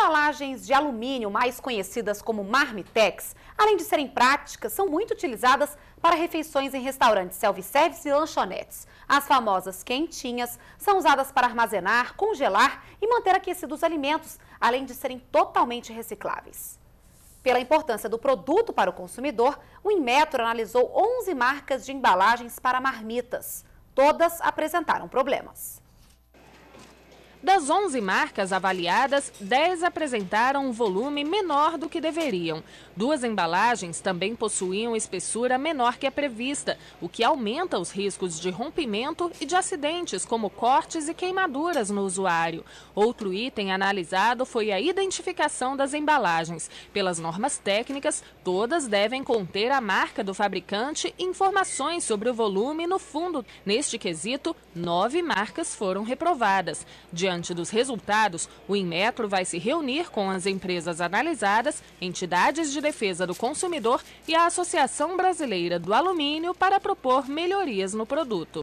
embalagens de alumínio, mais conhecidas como marmitex, além de serem práticas, são muito utilizadas para refeições em restaurantes self-service e lanchonetes. As famosas quentinhas são usadas para armazenar, congelar e manter aquecidos os alimentos, além de serem totalmente recicláveis. Pela importância do produto para o consumidor, o Inmetro analisou 11 marcas de embalagens para marmitas. Todas apresentaram problemas. Das 11 marcas avaliadas, 10 apresentaram um volume menor do que deveriam. Duas embalagens também possuíam espessura menor que a prevista, o que aumenta os riscos de rompimento e de acidentes, como cortes e queimaduras no usuário. Outro item analisado foi a identificação das embalagens. Pelas normas técnicas, todas devem conter a marca do fabricante e informações sobre o volume no fundo. Neste quesito, nove marcas foram reprovadas. De Diante dos resultados, o Inmetro vai se reunir com as empresas analisadas, entidades de defesa do consumidor e a Associação Brasileira do Alumínio para propor melhorias no produto.